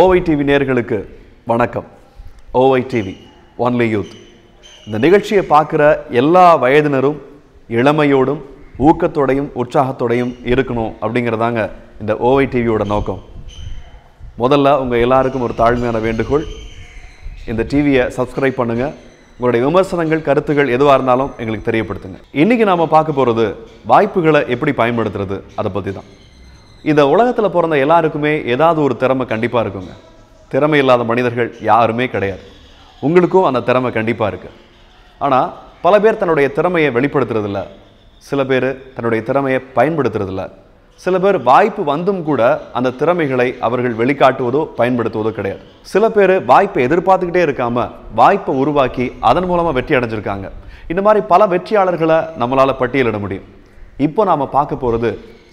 ஓவை TV நேர்களுக்கு வணக்கம் ஓவை TV only youth இந்த நிகழ்ச்சியை பார்க்குற எல்லா வயதினரும் இளமையோடும் ஊக்கத்தோடையும் உற்சாகத்தோடையும் இருக்கணும் அப்படிங்கிறதாங்க இந்த ஓவை டிவியோட நோக்கம் முதல்ல உங்கள் எல்லாருக்கும் ஒரு தாழ்மையான வேண்டுகோள் இந்த டிவியை சப்ஸ்கிரைப் பண்ணுங்கள் உங்களுடைய விமர்சனங்கள் கருத்துகள் எதுவாக இருந்தாலும் எங்களுக்கு தெரியப்படுத்துங்க இன்றைக்கி நாம் பார்க்க போகிறது வாய்ப்புகளை எப்படி பயன்படுத்துறது அதை பற்றி தான் இந்த உலகத்தில் பிறந்த எல்லாருக்குமே ஏதாவது ஒரு திறமை கண்டிப்பாக இருக்குங்க திறமை இல்லாத மனிதர்கள் யாருமே கிடையாது உங்களுக்கும் அந்த திறமை கண்டிப்பாக இருக்குது ஆனால் பல பேர் தன்னுடைய திறமையை வெளிப்படுத்துறதில்ல சில பேர் தன்னுடைய திறமையை பயன்படுத்துறதில்ல சில பேர் வாய்ப்பு வந்தும் கூட அந்த திறமைகளை அவர்கள் வெளிக்காட்டுவதோ பயன்படுத்துவதோ கிடையாது சில பேர் வாய்ப்பை எதிர்பார்த்துக்கிட்டே இருக்காமல் வாய்ப்பை உருவாக்கி அதன் மூலமாக வெற்றி அடைஞ்சிருக்காங்க இந்த மாதிரி பல வெற்றியாளர்களை நம்மளால் பட்டியலிட முடியும் இப்போ நாம் பார்க்க போகிறது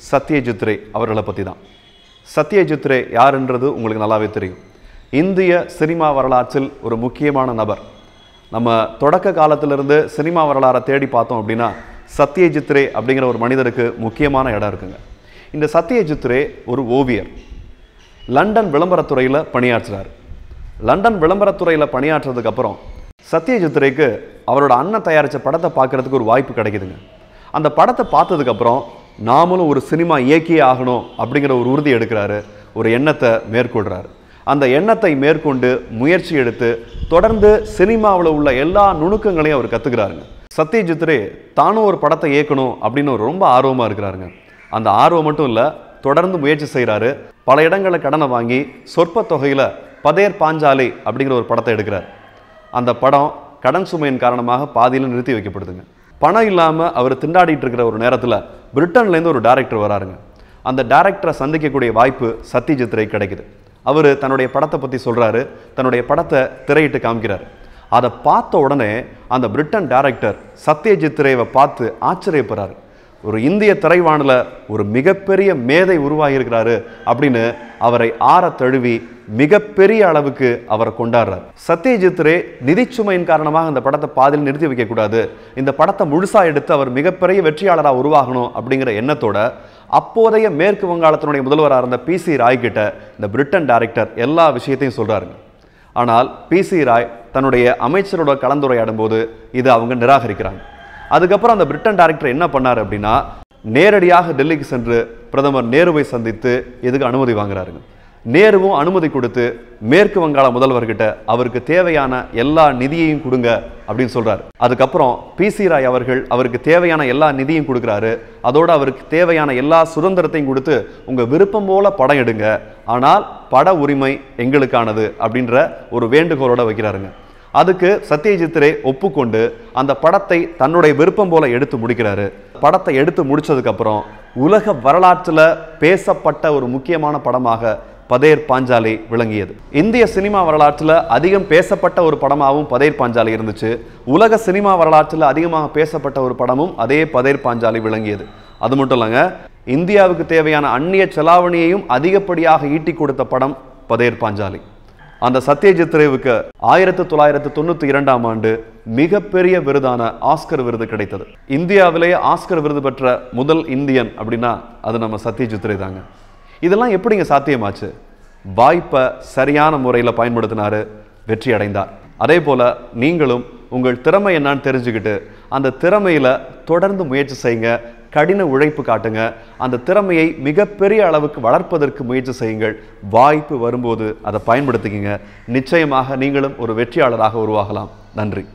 சத்யஜித்ரே அவர்களை பற்றி தான் சத்யஜித் ரே யாருன்றது உங்களுக்கு நல்லாவே தெரியும் இந்திய சினிமா வரலாற்றில் ஒரு முக்கியமான நபர் நம்ம தொடக்க காலத்திலிருந்து சினிமா வரலாறை தேடி பார்த்தோம் அப்படின்னா சத்யஜித் ரே அப்படிங்கிற ஒரு மனிதருக்கு முக்கியமான இடம் இருக்குங்க இந்த சத்யஜித் ரே ஒரு ஓவியர் லண்டன் விளம்பரத்துறையில் பணியாற்றுறாரு லண்டன் விளம்பரத்துறையில் பணியாற்றுறதுக்கப்புறம் சத்யஜித் ரேக்கு அவரோட அண்ணன் தயாரித்த படத்தை பார்க்குறதுக்கு ஒரு வாய்ப்பு கிடைக்குதுங்க அந்த படத்தை பார்த்ததுக்கப்புறம் நாமளும் ஒரு சினிமா இயக்கியே ஆகணும் அப்படிங்கிற ஒரு உறுதி எடுக்கிறாரு ஒரு எண்ணத்தை மேற்கொள்கிறார் அந்த எண்ணத்தை மேற்கொண்டு முயற்சி எடுத்து தொடர்ந்து சினிமாவில் உள்ள எல்லா நுணுக்கங்களையும் அவர் கற்றுக்கிறாருங்க சத்யஜித்ரே தானும் ஒரு படத்தை இயக்கணும் அப்படின்னு ரொம்ப ஆர்வமாக இருக்கிறாருங்க அந்த ஆர்வம் மட்டும் இல்லை தொடர்ந்து முயற்சி செய்கிறாரு பல இடங்களில் கடனை வாங்கி சொற்ப தொகையில் பதேர் பாஞ்சாலை அப்படிங்கிற ஒரு படத்தை எடுக்கிறார் அந்த படம் கடன் சுமையின் காரணமாக பாதியில் நிறுத்தி வைக்கப்படுதுங்க பணம் இல்லாமல் அவர் திண்டாடிட்டு இருக்கிற ஒரு நேரத்தில் பிரிட்டன்லேருந்து ஒரு டேரக்டர் வராருங்க அந்த டேரக்டரை சந்திக்கக்கூடிய வாய்ப்பு சத்யஜித் ரே கிடைக்குது அவர் தன்னுடைய படத்தை பற்றி சொல்கிறாரு தன்னுடைய படத்தை திரையிட்டு காமிக்கிறார் அதை பார்த்த உடனே அந்த பிரிட்டன் டேரக்டர் சத்யஜித் ரேவை பார்த்து ஆச்சரியப்படுறாரு ஒரு இந்திய திரைவானில் ஒரு மிகப்பெரிய மேதை உருவாகியிருக்கிறாரு அப்படின்னு அவரை ஆற தழுவி மிகப்பெரிய அளவுக்கு அவர் கொண்டாடுறார் சத்யஜித் ரே நிதிச்சுமையின் காரணமாக இந்த படத்தை பாதியில் நிறுத்தி வைக்கக்கூடாது இந்த படத்தை முழுசாக எடுத்து அவர் மிகப்பெரிய வெற்றியாளராக உருவாகணும் அப்படிங்கிற எண்ணத்தோட அப்போதைய மேற்கு வங்காளத்தினுடைய முதல்வராக இருந்த பி சி ராய் கிட்ட இந்த பிரிட்டன் டைரக்டர் எல்லா விஷயத்தையும் சொல்கிறாருங்க ஆனால் பி சி ராய் தன்னுடைய அமைச்சரோட கலந்துரையாடும் போது இதை அவங்க நிராகரிக்கிறாங்க அதுக்கப்புறம் அந்த பிரிட்டன் டைரக்டர் என்ன பண்ணார் அப்படின்னா நேரடியாக டெல்லிக்கு சென்று பிரதமர் நேருவை சந்தித்து இதுக்கு அனுமதி வாங்குறாருங்க நேருவும் அனுமதி கொடுத்து மேற்கு வங்காள முதல்வர்கிட்ட அவருக்கு தேவையான எல்லா நிதியையும் கொடுங்க அப்படின்னு சொல்கிறார் அதுக்கப்புறம் பி சி ராய் அவர்கள் அவருக்கு தேவையான எல்லா நிதியும் கொடுக்குறாரு அதோடு அவருக்கு தேவையான எல்லா சுதந்திரத்தையும் கொடுத்து உங்கள் விருப்பம் போல படம் எடுங்க ஆனால் பட உரிமை எங்களுக்கானது அப்படின்ற ஒரு வேண்டுகோளோட வைக்கிறாருங்க அதுக்கு சத்யஜித் ரே ஒப்புக்கொண்டு அந்த படத்தை தன்னுடைய விருப்பம் போல எடுத்து முடிக்கிறாரு படத்தை எடுத்து முடிச்சதுக்கப்புறம் உலக வரலாற்றில் பேசப்பட்ட ஒரு முக்கியமான படமாக பதேர் பாஞ்சாலி விளங்கியது இந்திய சினிமா வரலாற்றில் அதிகம் பேசப்பட்ட ஒரு படமாகவும் பதேர் பாஞ்சாலி இருந்துச்சு உலக சினிமா வரலாற்றில் அதிகமாக பேசப்பட்ட ஒரு படமும் அதே பதேர் பாஞ்சாலி விளங்கியது அது மட்டும் இல்லைங்க இந்தியாவுக்கு தேவையான அந்நிய செலாவணியையும் அதிகப்படியாக ஈட்டி கொடுத்த படம் பதேர் பாஞ்சாலி அந்த சத்யஜித் ரேவுக்கு ஆயிரத்தி தொள்ளாயிரத்தி தொண்ணூற்றி இரண்டாம் ஆண்டு மிகப்பெரிய விருதான ஆஸ்கர் விருது கிடைத்தது இந்தியாவிலேயே ஆஸ்கர் விருது பெற்ற முதல் இந்தியன் அப்படின்னா அது நம்ம சத்யஜித் ரே தாங்க இதெல்லாம் எப்படிங்க சாத்தியமாச்சு வாய்ப்பை சரியான முறையில் பயன்படுத்தினார் வெற்றி அடைந்தார் அதே போல் நீங்களும் உங்கள் திறமை என்னான்னு தெரிஞ்சுக்கிட்டு அந்த திறமையில் தொடர்ந்து முயற்சி செய்யுங்க கடின உழைப்பு காட்டுங்க அந்த திறமையை மிகப்பெரிய அளவுக்கு வளர்ப்பதற்கு முயற்சி செய்யுங்கள் வாய்ப்பு வரும்போது அதை பயன்படுத்திக்கிங்க நிச்சயமாக நீங்களும் ஒரு வெற்றியாளராக உருவாகலாம் நன்றி